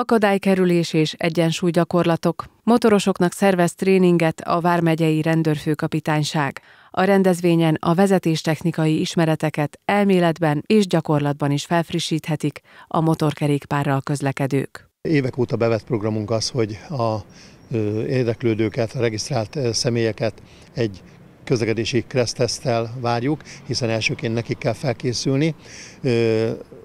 Akadálykerülés és egyensúly gyakorlatok Motorosoknak szervez tréninget a Vármegyei Rendőrfőkapitányság. A rendezvényen a vezetéstechnikai ismereteket elméletben és gyakorlatban is felfrissíthetik a motorkerékpárral közlekedők. Évek óta bevett programunk az, hogy a érdeklődőket, a regisztrált személyeket egy közlekedési kresztesztel várjuk, hiszen elsőként nekik kell felkészülni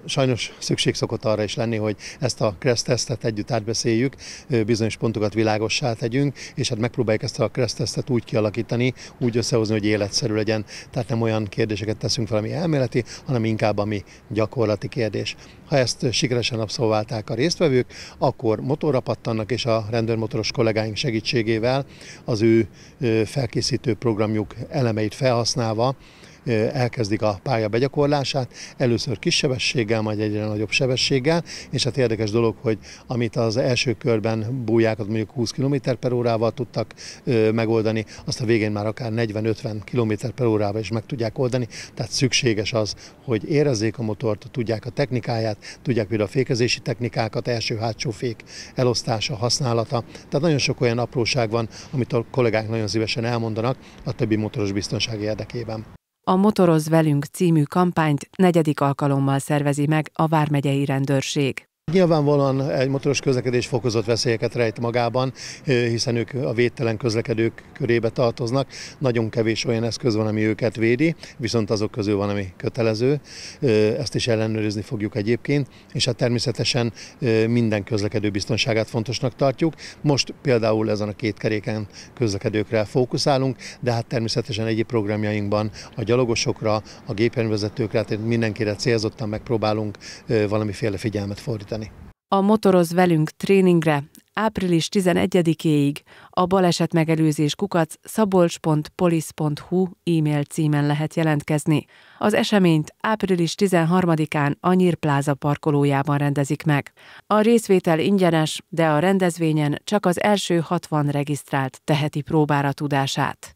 sajnos szükség szokott arra is lenni, hogy ezt a kresztesztet együtt átbeszéljük, bizonyos pontokat világossá tegyünk, és hát megpróbáljuk ezt a kresztesztet úgy kialakítani, úgy összehozni, hogy életszerű legyen. Tehát nem olyan kérdéseket teszünk fel, ami elméleti, hanem inkább ami gyakorlati kérdés. Ha ezt sikeresen abszolválták a résztvevők, akkor motorra pattannak, és a rendőrmotoros kollégáink segítségével az ő felkészítő programjuk elemeit felhasználva elkezdik a pálya begyakorlását, először kis sebességgel, majd egyre nagyobb sebességgel, és hát érdekes dolog, hogy amit az első körben bújákat mondjuk 20 km per órával tudtak megoldani, azt a végén már akár 40-50 km per órával is meg tudják oldani, tehát szükséges az, hogy érezzék a motort, tudják a technikáját, tudják például a fékezési technikákat, első-hátsó fék elosztása, használata, tehát nagyon sok olyan apróság van, amit a kollégák nagyon szívesen elmondanak a többi motoros biztonsági érdekében a Motoroz velünk című kampányt negyedik alkalommal szervezi meg a Vármegyei Rendőrség. Nyilvánvalóan egy motoros közlekedés fokozott veszélyeket rejt magában, hiszen ők a védtelen közlekedők körébe tartoznak. Nagyon kevés olyan eszköz van, ami őket védi, viszont azok közül van, ami kötelező. Ezt is ellenőrizni fogjuk egyébként, és hát természetesen minden közlekedő biztonságát fontosnak tartjuk. Most például ezen a két keréken közlekedőkre fókuszálunk, de hát természetesen egyéb programjainkban a gyalogosokra, a gépjárművezetőkre, tehát mindenkire célzottan megpróbálunk valamiféle figyelmet fordítani segíteni. A Motoroz velünk tréningre április 11-éig a balesetmegelőzés kukac szabolcs.polisz.hu e-mail címen lehet jelentkezni. Az eseményt április 13-án a Nyírpláza parkolójában rendezik meg. A részvétel ingyenes, de a rendezvényen csak az első 60 regisztrált teheti próbára tudását.